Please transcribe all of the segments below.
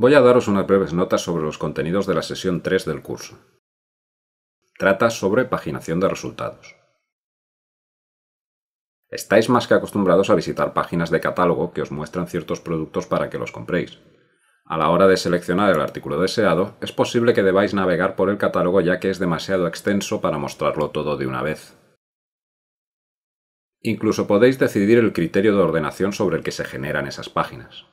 Voy a daros unas breves notas sobre los contenidos de la sesión 3 del curso. Trata sobre paginación de resultados. Estáis más que acostumbrados a visitar páginas de catálogo que os muestran ciertos productos para que los compréis. A la hora de seleccionar el artículo deseado, es posible que debáis navegar por el catálogo ya que es demasiado extenso para mostrarlo todo de una vez. Incluso podéis decidir el criterio de ordenación sobre el que se generan esas páginas.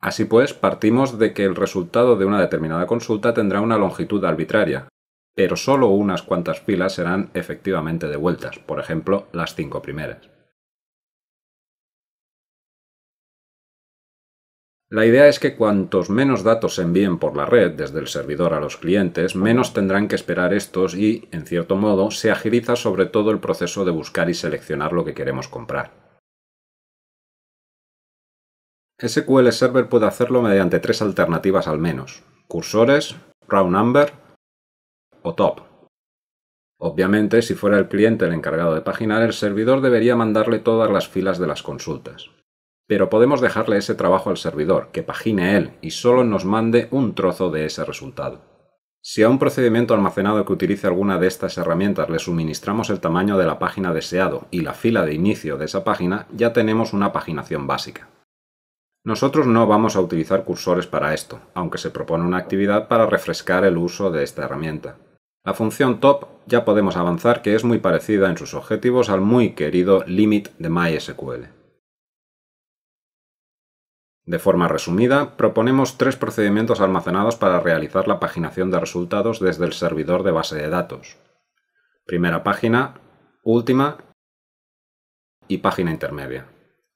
Así pues, partimos de que el resultado de una determinada consulta tendrá una longitud arbitraria, pero solo unas cuantas filas serán efectivamente devueltas, por ejemplo, las cinco primeras. La idea es que cuantos menos datos se envíen por la red desde el servidor a los clientes, menos tendrán que esperar estos y, en cierto modo, se agiliza sobre todo el proceso de buscar y seleccionar lo que queremos comprar. SQL Server puede hacerlo mediante tres alternativas al menos, cursores, round number o top. Obviamente, si fuera el cliente el encargado de paginar, el servidor debería mandarle todas las filas de las consultas. Pero podemos dejarle ese trabajo al servidor, que pagine él y solo nos mande un trozo de ese resultado. Si a un procedimiento almacenado que utilice alguna de estas herramientas le suministramos el tamaño de la página deseado y la fila de inicio de esa página, ya tenemos una paginación básica. Nosotros no vamos a utilizar cursores para esto, aunque se propone una actividad para refrescar el uso de esta herramienta. La función top ya podemos avanzar que es muy parecida en sus objetivos al muy querido limit de MySQL. De forma resumida, proponemos tres procedimientos almacenados para realizar la paginación de resultados desde el servidor de base de datos. Primera página, última y página intermedia.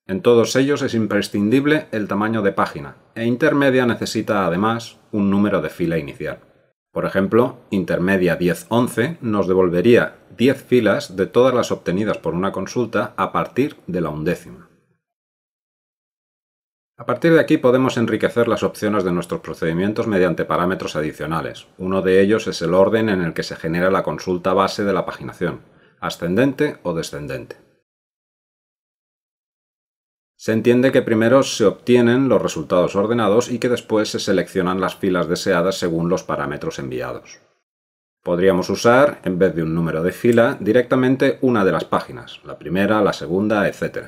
En todos ellos es imprescindible el tamaño de página, e intermedia necesita además un número de fila inicial. Por ejemplo, intermedia 1011 nos devolvería 10 filas de todas las obtenidas por una consulta a partir de la undécima. A partir de aquí podemos enriquecer las opciones de nuestros procedimientos mediante parámetros adicionales. Uno de ellos es el orden en el que se genera la consulta base de la paginación, ascendente o descendente. Se entiende que primero se obtienen los resultados ordenados y que después se seleccionan las filas deseadas según los parámetros enviados. Podríamos usar, en vez de un número de fila, directamente una de las páginas, la primera, la segunda, etc.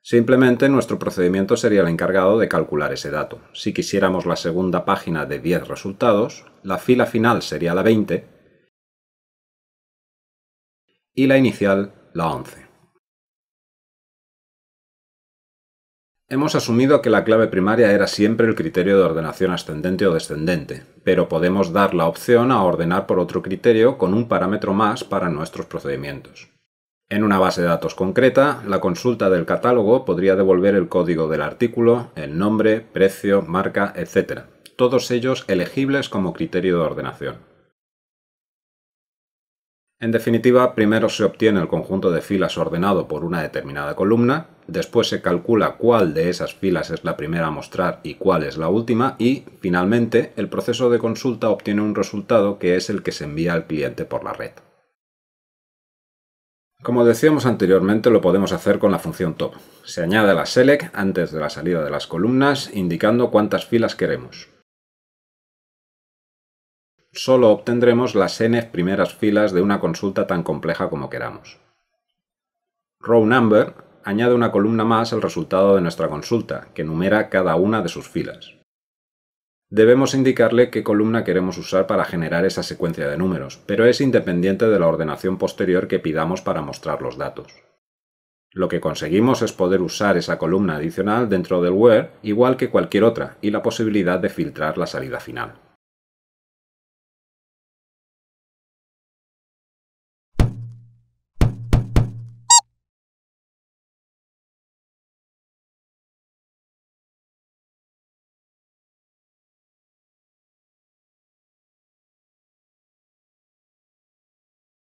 Simplemente nuestro procedimiento sería el encargado de calcular ese dato. Si quisiéramos la segunda página de 10 resultados, la fila final sería la 20 y la inicial la 11. Hemos asumido que la clave primaria era siempre el criterio de ordenación ascendente o descendente, pero podemos dar la opción a ordenar por otro criterio con un parámetro más para nuestros procedimientos. En una base de datos concreta, la consulta del catálogo podría devolver el código del artículo, el nombre, precio, marca, etc. Todos ellos elegibles como criterio de ordenación. En definitiva, primero se obtiene el conjunto de filas ordenado por una determinada columna, después se calcula cuál de esas filas es la primera a mostrar y cuál es la última y, finalmente, el proceso de consulta obtiene un resultado que es el que se envía al cliente por la red. Como decíamos anteriormente, lo podemos hacer con la función top. Se añade la select antes de la salida de las columnas, indicando cuántas filas queremos solo obtendremos las n primeras filas de una consulta tan compleja como queramos. Row number añade una columna más al resultado de nuestra consulta, que numera cada una de sus filas. Debemos indicarle qué columna queremos usar para generar esa secuencia de números, pero es independiente de la ordenación posterior que pidamos para mostrar los datos. Lo que conseguimos es poder usar esa columna adicional dentro del where igual que cualquier otra y la posibilidad de filtrar la salida final.